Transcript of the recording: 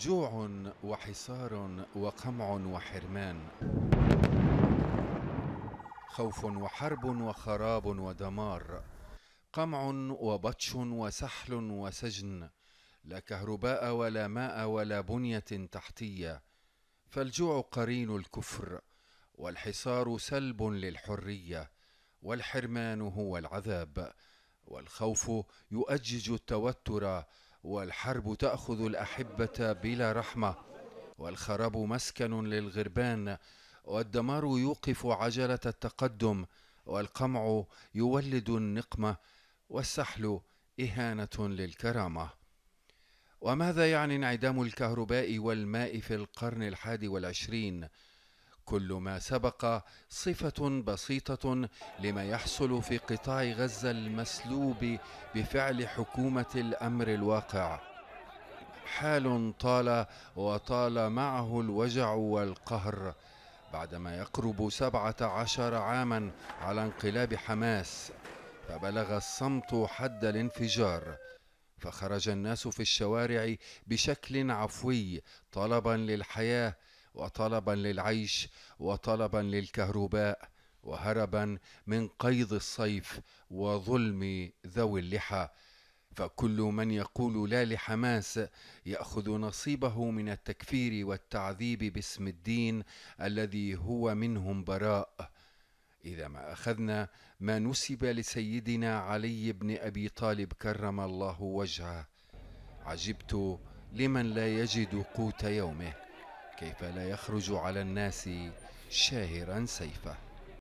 جوع وحصار وقمع وحرمان خوف وحرب وخراب ودمار قمع وبطش وسحل وسجن لا كهرباء ولا ماء ولا بنيه تحتيه فالجوع قرين الكفر والحصار سلب للحريه والحرمان هو العذاب والخوف يؤجج التوتر والحرب تأخذ الأحبة بلا رحمة والخراب مسكن للغربان والدمار يوقف عجلة التقدم والقمع يولد النقمة والسحل إهانة للكرامة وماذا يعني انعدام الكهرباء والماء في القرن الحادي والعشرين؟ كل ما سبق صفة بسيطة لما يحصل في قطاع غزة المسلوب بفعل حكومة الأمر الواقع حال طال وطال معه الوجع والقهر بعدما يقرب سبعة عشر عاما على انقلاب حماس فبلغ الصمت حد الانفجار فخرج الناس في الشوارع بشكل عفوي طلبا للحياه وطلبا للعيش وطلبا للكهرباء وهربا من قيض الصيف وظلم ذوي اللحى فكل من يقول لا لحماس ياخذ نصيبه من التكفير والتعذيب باسم الدين الذي هو منهم براء اذا ما اخذنا ما نسب لسيدنا علي بن ابي طالب كرم الله وجهه عجبت لمن لا يجد قوت يومه كيف لا يخرج على الناس شاهرا سيفه